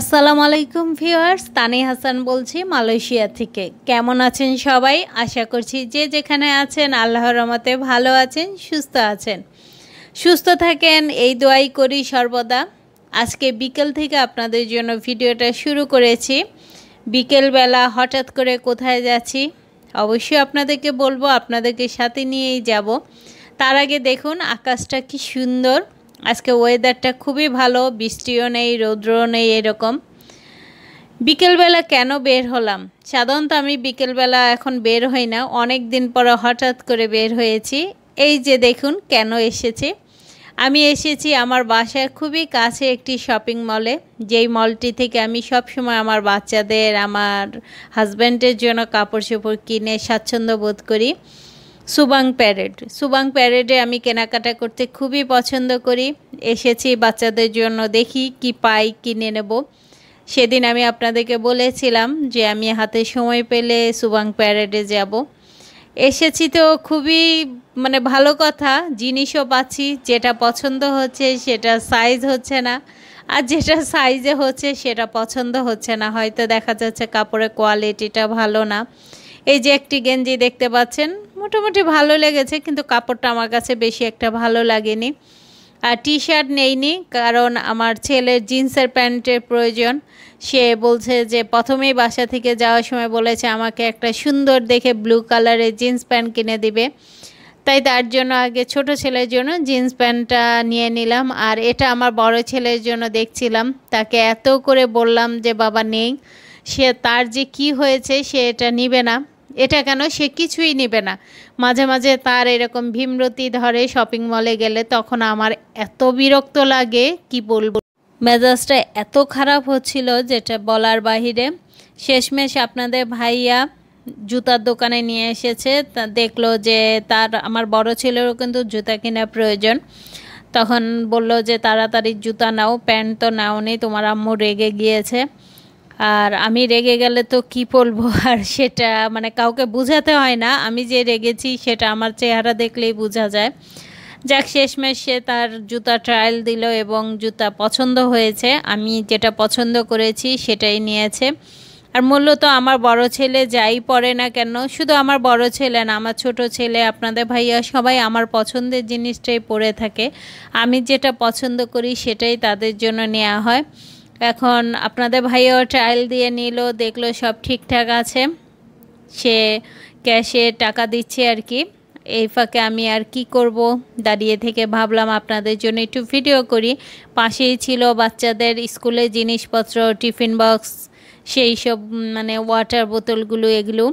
আসসালামু আলাইকুম ভিউয়ার্স তানি হাসান বলছি মালয়েশিয়া থেকে কেমন আছেন সবাই আশা করছি যে যেখানে আছেন আল্লাহর রহমতে ভালো আছেন সুস্থ আছেন সুস্থ থাকেন এই দোয়াই করি সর্বদা আজকে বিকেল থেকে আপনাদের জন্য ভিডিওটা শুরু করেছি বিকেলবেলা হঠাৎ করে কোথায় যাচ্ছি অবশ্যই আপনাদেরকে বলবো আপনাদেরকে সাথে নিয়েই যাব তার আগে দেখুন আকাশটা কি সুন্দর আজকে ওয়েদারটা খুবই ভালো বৃষ্টিও নেই রৌদ্রও নেই এরকম বিকেলবেলা কেন বের হলাম সাধারণত আমি বিকেলবেলা এখন বের হই না অনেক দিন পর হঠাৎ করে বের হয়েছি এই যে দেখুন কেন এসেছি আমি এসেছি আমার বাসায় খুবই কাছে একটি শপিং মলে যেই মলটি থেকে আমি সবসময় আমার বাচ্চাদের আমার হাজব্যান্ডের জন্য কাপড় চোপড় কিনে স্বাচ্ছন্দ্য বোধ করি সুবাং প্যারেড সুবাং প্যারেডে আমি কেনাকাটা করতে খুবই পছন্দ করি এসেছি বাচ্চাদের জন্য দেখি কি পাই কিনে নেব সেদিন আমি আপনাদেরকে বলেছিলাম যে আমি হাতে সময় পেলে সুবাং প্যারেডে যাব এসেছি তো খুবই মানে ভালো কথা জিনিসও পাচ্ছি যেটা পছন্দ হচ্ছে সেটা সাইজ হচ্ছে না আর যেটা সাইজে হচ্ছে সেটা পছন্দ হচ্ছে না হয়তো দেখা যাচ্ছে কাপড়ের কোয়ালিটিটা ভালো না এই যে একটি গেঞ্জি দেখতে পাচ্ছেন মোটামুটি ভালো লেগেছে কিন্তু কাপড়টা আমার কাছে বেশি একটা ভালো লাগেনি আর টি শার্ট নেইনি কারণ আমার ছেলের জিন্সের প্যান্টের প্রয়োজন সে বলছে যে প্রথমেই বাসা থেকে যাওয়ার সময় বলেছে আমাকে একটা সুন্দর দেখে ব্লু কালারের জিন্স প্যান্ট কিনে দিবে তাই তার জন্য আগে ছোট ছেলের জন্য জিন্স প্যান্টটা নিয়ে নিলাম আর এটা আমার বড় ছেলের জন্য দেখছিলাম তাকে এত করে বললাম যে বাবা নেই সে তার যে কি হয়েছে সে এটা নিবে না এটা কেন সে কিছুই নেবে না মাঝে মাঝে তার এরকম ভীমরতি ধরে শপিং মলে গেলে তখন আমার এত বিরক্ত লাগে কি বলবো মেজাজটা এত খারাপ হচ্ছিল যেটা বলার বাহিরে শেষমেশ আপনাদের ভাইয়া জুতার দোকানে নিয়ে এসেছে তা দেখলো যে তার আমার বড় ছেলেরও কিন্তু জুতা কেনা প্রয়োজন তখন বলল যে তাড়াতাড়ি জুতা নাও প্যান্ট তো নাও নেই তোমার আম্মু রেগে গিয়েছে আর আমি রেগে গেলে তো কি বলবো আর সেটা মানে কাউকে বোঝাতে হয় না আমি যে রেগেছি সেটা আমার চেহারা দেখলেই বোঝা যায় যাক শেষমেশ সে তার জুতা ট্রায়াল দিল এবং জুতা পছন্দ হয়েছে আমি যেটা পছন্দ করেছি সেটাই নিয়েছে আর মূলত আমার বড় ছেলে যাই পরে না কেন শুধু আমার বড় ছেলে না আমার ছোট ছেলে আপনাদের ভাইয়া সবাই আমার পছন্দের জিনিসটাই পরে থাকে আমি যেটা পছন্দ করি সেটাই তাদের জন্য নেওয়া হয় এখন আপনাদের ভাইও ট্রায়াল দিয়ে নিল দেখলো সব ঠিকঠাক আছে সে ক্যাশে টাকা দিচ্ছে আর কি এই ফাঁকে আমি আর কি করব দাঁড়িয়ে থেকে ভাবলাম আপনাদের জন্য একটু ভিডিও করি পাশেই ছিল বাচ্চাদের স্কুলে জিনিসপত্র টিফিন বক্স সেই সব মানে ওয়াটার বোতলগুলো এগুলো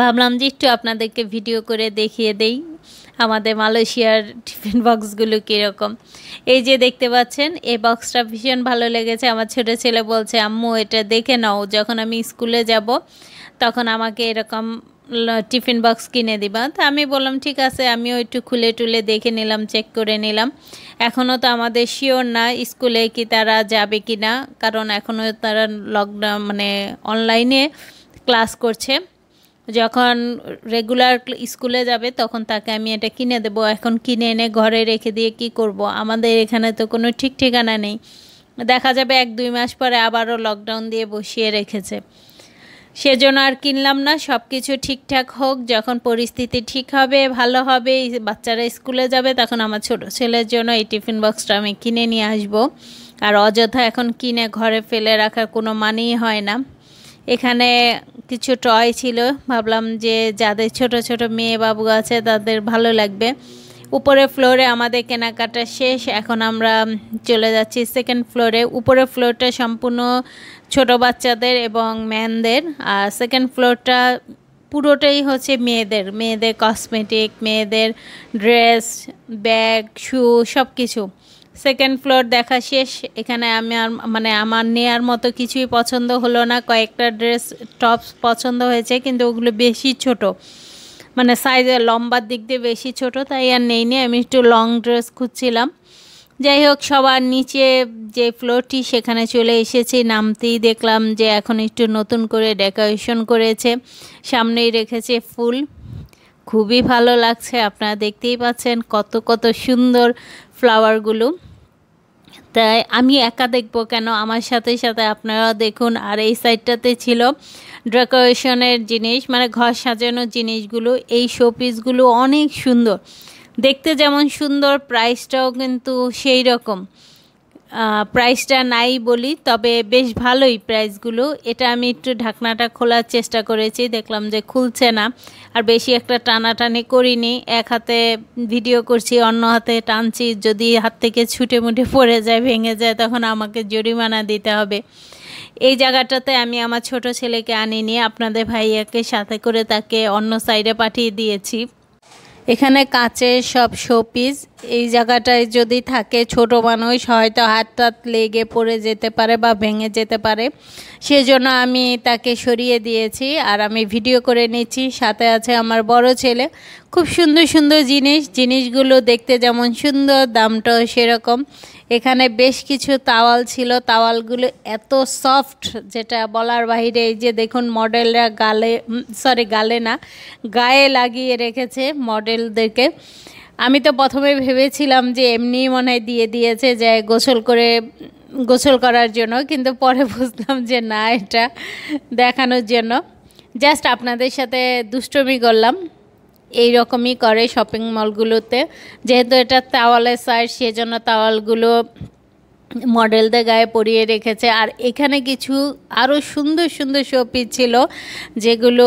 ভাবলাম যে একটু আপনাদেরকে ভিডিও করে দেখিয়ে দেই আমাদের মালয়েশিয়ার টিফিন বক্সগুলো কীরকম এই যে দেখতে পাচ্ছেন এই বক্সটা ভীষণ ভালো লেগেছে আমার ছোটো ছেলে বলছে আম্মু এটা দেখে নাও যখন আমি স্কুলে যাব তখন আমাকে এরকম টিফিন বক্স কিনে দিবা তো আমি বললাম ঠিক আছে আমিও একটু খুলে টুলে দেখে নিলাম চেক করে নিলাম এখনও তো আমাদের শিওর না স্কুলে কি তারা যাবে কি না কারণ এখনও তারা লকডাউন মানে অনলাইনে ক্লাস করছে যখন রেগুলার স্কুলে যাবে তখন তাকে আমি এটা কিনে দেব এখন কিনে এনে ঘরে রেখে দিয়ে কি করব আমাদের এখানে তো কোনো ঠিক ঠিকানা নেই দেখা যাবে এক দুই মাস পরে আবারও লকডাউন দিয়ে বসিয়ে রেখেছে সেজন্য আর কিনলাম না সব কিছু ঠিকঠাক হোক যখন পরিস্থিতি ঠিক হবে ভালো হবে বাচ্চারা স্কুলে যাবে তখন আমার ছোট ছেলের জন্য এই টিফিন বক্সটা আমি কিনে নিয়ে আসবো আর অযথা এখন কিনে ঘরে ফেলে রাখার কোনো মানেই হয় না এখানে কিছু টয় ছিল ভাবলাম যে যাদের ছোট ছোট মেয়ে বাবু আছে তাদের ভালো লাগবে উপরে ফ্লোরে আমাদের কেনাকাটা শেষ এখন আমরা চলে যাচ্ছি সেকেন্ড ফ্লোরে উপরে ফ্লোরটা সম্পূর্ণ ছোট বাচ্চাদের এবং ম্যানদের আর সেকেন্ড ফ্লোরটা পুরোটাই হচ্ছে মেয়েদের মেয়েদের কসমেটিক মেয়েদের ড্রেস ব্যাগ শু সব কিছু সেকেন্ড ফ্লোর দেখা শেষ এখানে আমি আর মানে আমার নেয়ার মতো কিছুই পছন্দ হলো না কয়েকটা ড্রেস টপস পছন্দ হয়েছে কিন্তু ওগুলো বেশি ছোট মানে সাইজে লম্বার দিক দিয়ে বেশি ছোট তাই আর নেই নি আমি একটু লং ড্রেস খুঁজছিলাম যাই হোক সবার নিচে যে ফ্লোরটি সেখানে চলে এসেছি নামতেই দেখলাম যে এখন একটু নতুন করে ডেকোরেশন করেছে সামনেই রেখেছে ফুল খুবই ভালো লাগছে আপনারা দেখতেই পাচ্ছেন কত কত সুন্দর ফ্লাওয়ারগুলো তাই আমি একা দেখব কেন আমার সাথে সাথে আপনারা দেখুন আর এই সাইডটাতে ছিল ডেকোরেশনের জিনিস মানে ঘর সাজানোর জিনিসগুলো এই শো পিসগুলো অনেক সুন্দর দেখতে যেমন সুন্দর প্রাইসটাও কিন্তু সেই রকম প্রাইসটা নাই বলি তবে বেশ ভালোই প্রাইসগুলো এটা আমি একটু ঢাকনাটা খোলার চেষ্টা করেছি দেখলাম যে খুলছে না আর বেশি একটা টানাটানি করিনি এক হাতে ভিডিও করছি অন্য হাতে টানছি যদি হাত থেকে ছুটে মুটে পড়ে যায় ভেঙে যায় তখন আমাকে জরিমানা দিতে হবে এই জায়গাটাতে আমি আমার ছোট ছেলেকে আনিনি আপনাদের ভাইয়াকে সাথে করে তাকে অন্য সাইডে পাঠিয়ে দিয়েছি এখানে কাঁচের সব শোপিস এই জায়গাটায় যদি থাকে ছোট মানুষ হয়তো হাত টাত লেগে পড়ে যেতে পারে বা ভেঙে যেতে পারে সেজন্য আমি তাকে সরিয়ে দিয়েছি আর আমি ভিডিও করে নিচ্ছি সাথে আছে আমার বড় ছেলে খুব সুন্দর সুন্দর জিনিস জিনিসগুলো দেখতে যেমন সুন্দর দামটাও সেরকম এখানে বেশ কিছু তাওয়াল ছিল তাওয়ালগুলো এত সফট যেটা বলার বাহিরে এই যে দেখুন মডেলরা গালে সরি গালে না গায়ে লাগিয়ে রেখেছে মডেলদেরকে আমি তো প্রথমে ভেবেছিলাম যে এমনি মনে হয় দিয়ে দিয়েছে যে গোসল করে গোসল করার জন্য কিন্তু পরে বুঝলাম যে না এটা দেখানোর জন্য জাস্ট আপনাদের সাথে দুষ্টমি করলাম এই রকমই করে শপিং মলগুলোতে যেহেতু এটা তাওয়ালের সাইজ সেজন্য তাওয়ালগুলো মডেলদের গায়ে পরিয়ে রেখেছে আর এখানে কিছু আরও সুন্দর সুন্দর শোপিস ছিল যেগুলো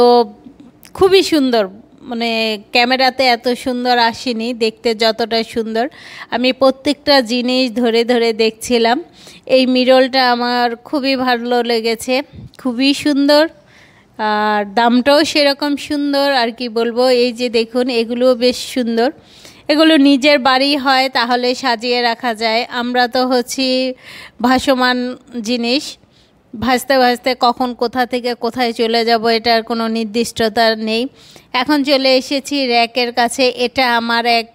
খুবই সুন্দর মানে ক্যামেরাতে এত সুন্দর আসেনি দেখতে যতটা সুন্দর আমি প্রত্যেকটা জিনিস ধরে ধরে দেখছিলাম এই মিরলটা আমার খুবই ভালো লেগেছে খুবই সুন্দর আর দামটাও সেরকম সুন্দর আর কি বলবো এই যে দেখুন এগুলোও বেশ সুন্দর এগুলো নিজের বাড়ি হয় তাহলে সাজিয়ে রাখা যায় আমরা তো হচ্ছি ভাসমান জিনিস ভাসতে ভাসতে কখন কোথা থেকে কোথায় চলে যাব এটার কোনো নির্দিষ্টতা নেই এখন চলে এসেছি র্যাকের কাছে এটা আমার এক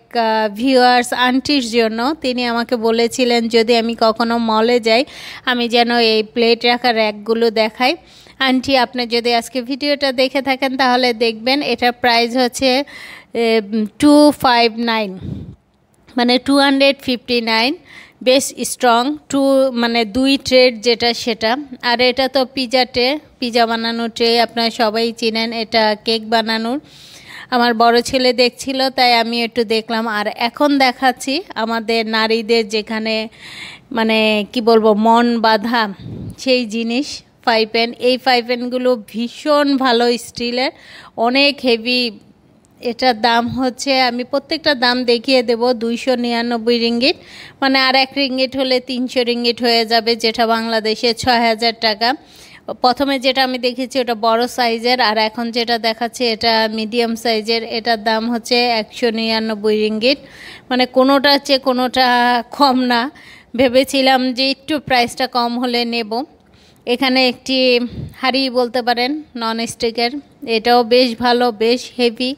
ভিউয়ার্স আন্টির জন্য তিনি আমাকে বলেছিলেন যদি আমি কখনো মলে যাই আমি যেন এই প্লেট রাখা র্যাকগুলো দেখাই আন্টি আপনি যদি আজকে ভিডিওটা দেখে থাকেন তাহলে দেখবেন এটার প্রাইস হচ্ছে টু ফাইভ নাইন মানে টু হান্ড্রেড ফিফটি নাইন বেশ স্ট্রং টু মানে দুই ট্রেড যেটা সেটা আর এটা তো পিজা ট্রে পিজা বানানোর ট্রে আপনারা সবাই চিনেন এটা কেক বানানোর আমার বড় ছেলে দেখছিল তাই আমি একটু দেখলাম আর এখন দেখাচ্ছি আমাদের নারীদের যেখানে মানে কি বলবো মন বাধা সেই জিনিস ফাইপেন এই ফাইপেনগুলো ভীষণ ভালো স্টিলের অনেক হেভি এটার দাম হচ্ছে আমি প্রত্যেকটা দাম দেখিয়ে দেব দুইশো নিরানব্বই রিঙ্গিট মানে আর এক রিঙ্গিট হলে তিনশো রিঙ্গিট হয়ে যাবে যেটা বাংলাদেশে ছ হাজার টাকা প্রথমে যেটা আমি দেখেছি ওটা বড় সাইজের আর এখন যেটা দেখাচ্ছে এটা মিডিয়াম সাইজের এটার দাম হচ্ছে একশো নিরানব্বই রিঙ্গিট মানে কোনোটা চেয়ে কোনোটা কম না ভেবেছিলাম যে একটু প্রাইসটা কম হলে নেব এখানে একটি হাড়ি বলতে পারেন নন স্টিকের এটাও বেশ ভালো বেশ হেভি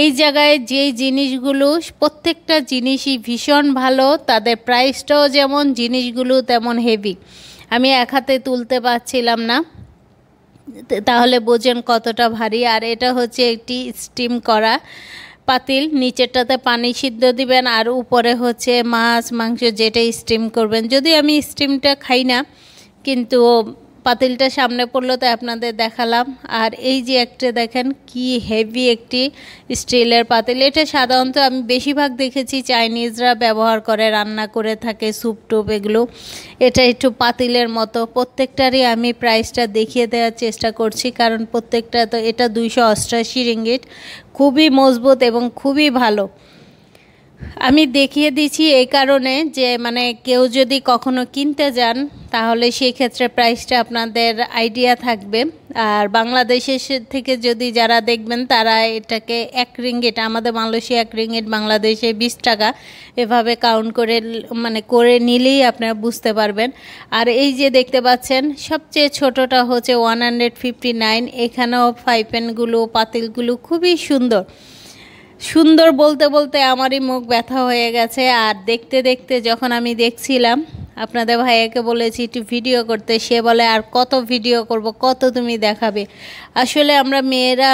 এই জায়গায় যে জিনিসগুলো প্রত্যেকটা জিনিসই ভীষণ ভালো তাদের প্রাইসটাও যেমন জিনিসগুলো তেমন হেভি আমি এক হাতে তুলতে পারছিলাম না তাহলে বোঝেন কতটা ভারী আর এটা হচ্ছে একটি স্টিম করা পাতিল নিচেরটাতে পানি সিদ্ধ দিবেন আর উপরে হচ্ছে মাছ মাংস যেটা স্টিম করবেন যদি আমি স্টিমটা খাই না কিন্তু পাতিলটা সামনে পড়লো তাই আপনাদের দেখালাম আর এই যে একটা দেখেন কি হেভি একটি স্টিলের পাতিল এটা সাধারণত আমি বেশিরভাগ দেখেছি চাইনিজরা ব্যবহার করে রান্না করে থাকে স্যুপ টুপ এগুলো এটা একটু পাতিলের মতো প্রত্যেকটারই আমি প্রাইসটা দেখিয়ে দেওয়ার চেষ্টা করছি কারণ প্রত্যেকটা তো এটা দুইশো অষ্টাশি রিঙ্গিট খুবই মজবুত এবং খুবই ভালো আমি দেখিয়ে দিছি এই কারণে যে মানে কেউ যদি কখনো কিনতে যান তাহলে সেই ক্ষেত্রে প্রাইসটা আপনাদের আইডিয়া থাকবে আর বাংলাদেশের থেকে যদি যারা দেখবেন তারা এটাকে এক রিঙ্গিট আমাদের মালয়েশিয়া এক রিঙ্গিট বাংলাদেশে বিশ টাকা এভাবে কাউন্ট করে মানে করে নিলেই আপনারা বুঝতে পারবেন আর এই যে দেখতে পাচ্ছেন সবচেয়ে ছোটটা হচ্ছে ওয়ান হান্ড্রেড ফিফটি নাইন এখানেও ফাইপেনগুলো পাতিলগুলো খুবই সুন্দর সুন্দর বলতে বলতে আমারই মুখ ব্যথা হয়ে গেছে আর দেখতে দেখতে যখন আমি দেখছিলাম আপনাদের ভাইয়াকে বলেছি একটু ভিডিও করতে সে বলে আর কত ভিডিও করব কত তুমি দেখাবে আসলে আমরা মেয়েরা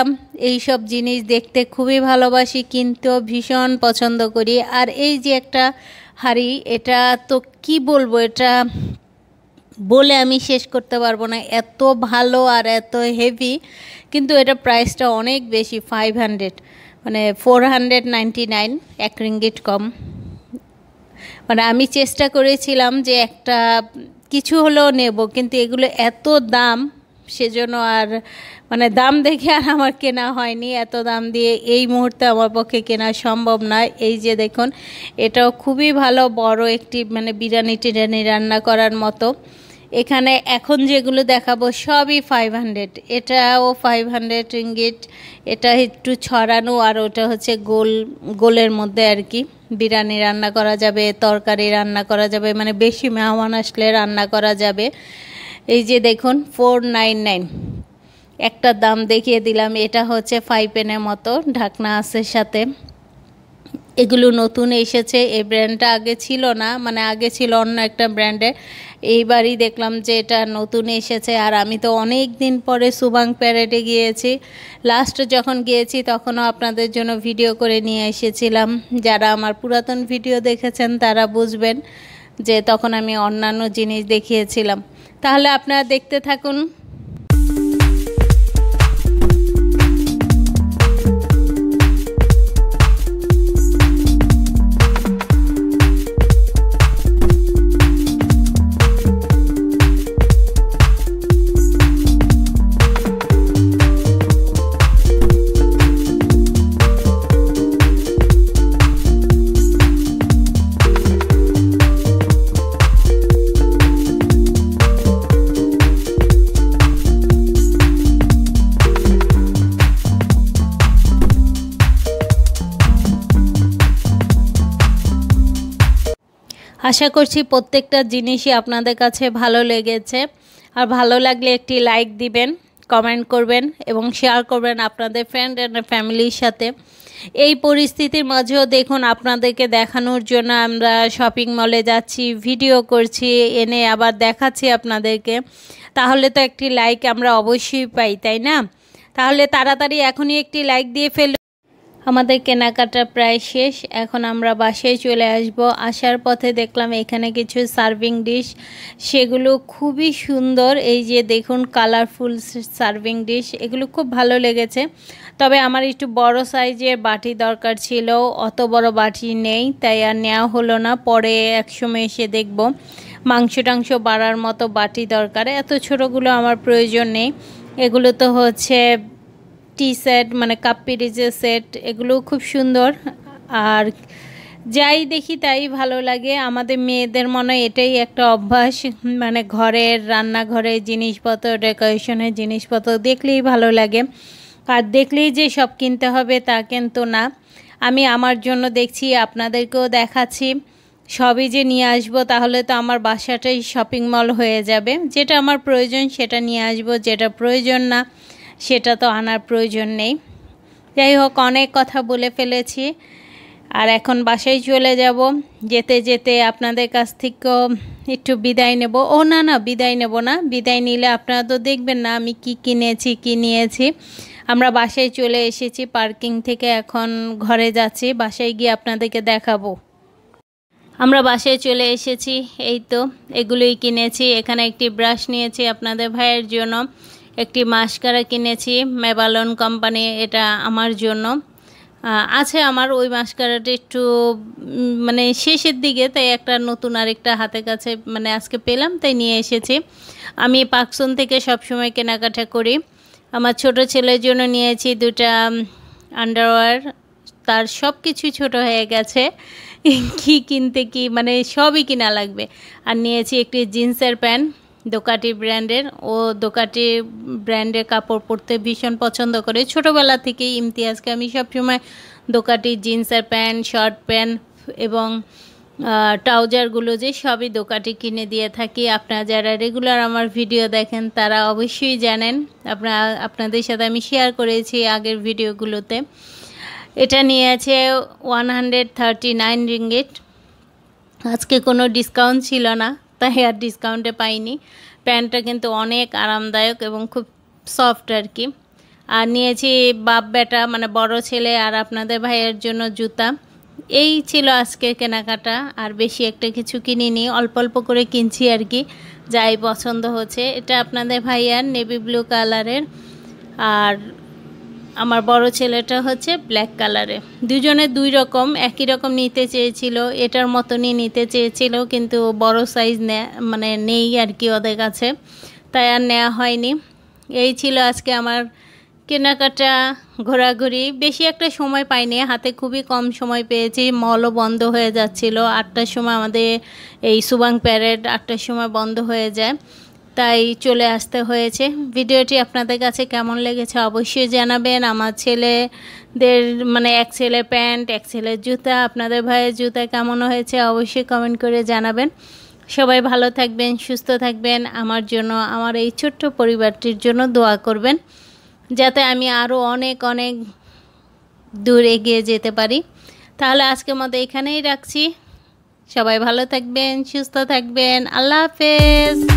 এই সব জিনিস দেখতে খুবই ভালোবাসি কিন্তু ভীষণ পছন্দ করি আর এই যে একটা হাড়ি এটা তো কি বলবো এটা বলে আমি শেষ করতে পারবো না এত ভালো আর এত হেভি কিন্তু এটা প্রাইসটা অনেক বেশি ফাইভ হান্ড্রেড মানে ফোর হান্ড্রেড নাইন এক রিঙ্গিট কম মানে আমি চেষ্টা করেছিলাম যে একটা কিছু হলেও নেব কিন্তু এগুলো এত দাম সেজন্য আর মানে দাম দেখে আর আমার কেনা হয়নি এত দাম দিয়ে এই মুহূর্তে আমার পক্ষে কেনা সম্ভব নয় এই যে দেখুন এটাও খুবই ভালো বড় একটি মানে বিরিয়ানি টিরিয়ানি রান্না করার মতো এখানে এখন যেগুলো দেখাবো সবই ফাইভ হান্ড্রেড এটাও ফাইভ হান্ড্রেড ইঙ্গিট এটা একটু ছড়ানো আর ওটা হচ্ছে গোল গোলের মধ্যে আর কি বিরিয়ানি রান্না করা যাবে তরকারি রান্না করা যাবে মানে বেশি মেহমান আসলে রান্না করা যাবে এই যে দেখুন ফোর নাইন নাইন একটা দাম দেখিয়ে দিলাম এটা হচ্ছে ফাইভ পেনের মতো ঢাকনা আছে সাথে এগুলো নতুন এসেছে এই ব্র্যান্ডটা আগে ছিল না মানে আগে ছিল অন্য একটা ব্র্যান্ডে এইবারই দেখলাম যে এটা নতুন এসেছে আর আমি তো অনেক দিন পরে সুবাং প্যারেডে গিয়েছি লাস্ট যখন গিয়েছি তখনও আপনাদের জন্য ভিডিও করে নিয়ে এসেছিলাম যারা আমার পুরাতন ভিডিও দেখেছেন তারা বুঝবেন যে তখন আমি অন্যান্য জিনিস দেখিয়েছিলাম তাহলে আপনারা দেখতে থাকুন আশা করছি প্রত্যেকটা জিনিসই আপনাদের কাছে ভালো লেগেছে আর ভালো লাগলে একটি লাইক দিবেন কমেন্ট করবেন এবং শেয়ার করবেন আপনাদের ফ্রেন্ড অ্যান্ড ফ্যামিলির সাথে এই পরিস্থিতির মাঝেও দেখুন আপনাদেরকে দেখানোর জন্য আমরা শপিং মলে যাচ্ছি ভিডিও করছি এনে আবার দেখাচ্ছি আপনাদেরকে তাহলে তো একটি লাইক আমরা অবশ্যই পাই তাই না তাহলে তাড়াতাড়ি এখনই একটি লাইক দিয়ে ফেল আমাদের কেনাকাটা প্রায় শেষ এখন আমরা বাসায় চলে আসব আসার পথে দেখলাম এখানে কিছু সার্ভিং ডিশ সেগুলো খুবই সুন্দর এই যে দেখুন কালারফুল সার্ভিং ডিশ এগুলো খুব ভালো লেগেছে তবে আমার একটু বড় সাইজের বাটি দরকার ছিল অত বড় বাটি নেই তাই আর নেওয়া হলো না পরে একসময় এসে দেখব মাংস টাংস বাড়ার মতো বাটি দরকার এত ছোটোগুলো আমার প্রয়োজন নেই এগুলো তো হচ্ছে টি সেট মানে কাপ পেরেজের সেট এগুলো খুব সুন্দর আর যাই দেখি তাই ভালো লাগে আমাদের মেয়েদের মনে এটাই একটা অভ্যাস মানে ঘরের রান্নাঘরের জিনিসপত্র ডেকোরেশনের জিনিসপত্র দেখলেই ভালো লাগে আর দেখলেই যে সব কিনতে হবে তা কিন্তু না আমি আমার জন্য দেখছি আপনাদেরকেও দেখাচ্ছি সবই যে নিয়ে আসবো তাহলে তো আমার বাসাটাই শপিং মল হয়ে যাবে যেটা আমার প্রয়োজন সেটা নিয়ে আসবো যেটা প্রয়োজন না সেটা তো আনার প্রয়োজন নেই যাই হোক অনেক কথা বলে ফেলেছি আর এখন বাসায় চলে যাব যেতে যেতে আপনাদের কাছ থেকেও একটু বিদায় নেব ও না না বিদায় নেব না বিদায় নিলে আপনারা তো দেখবেন না আমি কি কিনেছি কি নিয়েছি আমরা বাসায় চলে এসেছি পার্কিং থেকে এখন ঘরে যাচ্ছি বাসায় গিয়ে আপনাদেরকে দেখাবো আমরা বাসায় চলে এসেছি এই তো এগুলোই কিনেছি এখানে একটি ব্রাশ নিয়েছি আপনাদের ভাইয়ের জন্য একটি মাস্কারা কিনেছি মেবালন কোম্পানি এটা আমার জন্য আছে আমার ওই মাস্কারাটা একটু মানে শেষের দিকে তাই একটা নতুন আরেকটা হাতে কাছে মানে আজকে পেলাম তাই নিয়ে এসেছি আমি পাকসন থেকে সবসময় কেনাকাটা করি আমার ছোট ছেলের জন্য নিয়েছি দুটা আন্ডারওয়্যার তার সব কিছু ছোট হয়ে গেছে কি কিনতে কি মানে সবই কিনা লাগবে আর নিয়েছি একটি জিন্সের প্যান্ট দোকাটি ব্র্যান্ডের ও দোকাটি ব্র্যান্ডের কাপড় পরতে ভীষণ পছন্দ করে ছোটোবেলা থেকেই ইমতিয়াজকে আমি সবসময় দোকাটি জিন্সের প্যান্ট শর্ট প্যান্ট এবং ট্রাউজারগুলো যে সবই দোকাটি কিনে দিয়ে থাকি আপনারা যারা রেগুলার আমার ভিডিও দেখেন তারা অবশ্যই জানেন আপনার আপনাদের সাথে আমি শেয়ার করেছি আগের ভিডিওগুলোতে এটা নিয়ে আছে one hundred thirty nine ringgit আজকে কোনো ডিসকাউন্ট ছিল না সপ্তাহে আর ডিসকাউন্টে পাইনি প্যান্টটা কিন্তু অনেক আরামদায়ক এবং খুব সফট আর কি আর নিয়েছি বাপ বেটা মানে বড় ছেলে আর আপনাদের ভাইয়ের জন্য জুতা এই ছিল আজকে কেনাকাটা আর বেশি একটা কিছু কিনিনি অল্প অল্প করে কিনছি আর কি যাই পছন্দ হচ্ছে এটা আপনাদের ভাইয়ার নেভি ব্লু কালারের আর আমার বড় ছেলেটা হচ্ছে ব্ল্যাক কালারে দুজনে দুই রকম একই রকম নিতে চেয়েছিল এটার মতনই নিতে চেয়েছিল কিন্তু বড় সাইজ মানে নেই আর কি ওদের কাছে তাই আর নেওয়া হয়নি এই ছিল আজকে আমার কেনাকাটা ঘোরাঘুরি বেশি একটা সময় পাইনি হাতে খুবই কম সময় পেয়েছি মলও বন্ধ হয়ে যাচ্ছিলো আটটার সময় আমাদের এই সুবাং প্যারেড আটটার সময় বন্ধ হয়ে যায় তাই চলে আসতে হয়েছে ভিডিওটি আপনাদের কাছে কেমন লেগেছে অবশ্যই জানাবেন আমার ছেলেদের মানে এক ছেলে প্যান্ট এক ছেলের জুতা আপনাদের ভাইয়ের জুতা কেমন হয়েছে অবশ্যই কমেন্ট করে জানাবেন সবাই ভালো থাকবেন সুস্থ থাকবেন আমার জন্য আমার এই ছোট্ট পরিবারটির জন্য দোয়া করবেন যাতে আমি আরও অনেক অনেক দূর এগিয়ে যেতে পারি তাহলে আজকের মতো এখানেই রাখছি সবাই ভালো থাকবেন সুস্থ থাকবেন আল্লাহ হাফেজ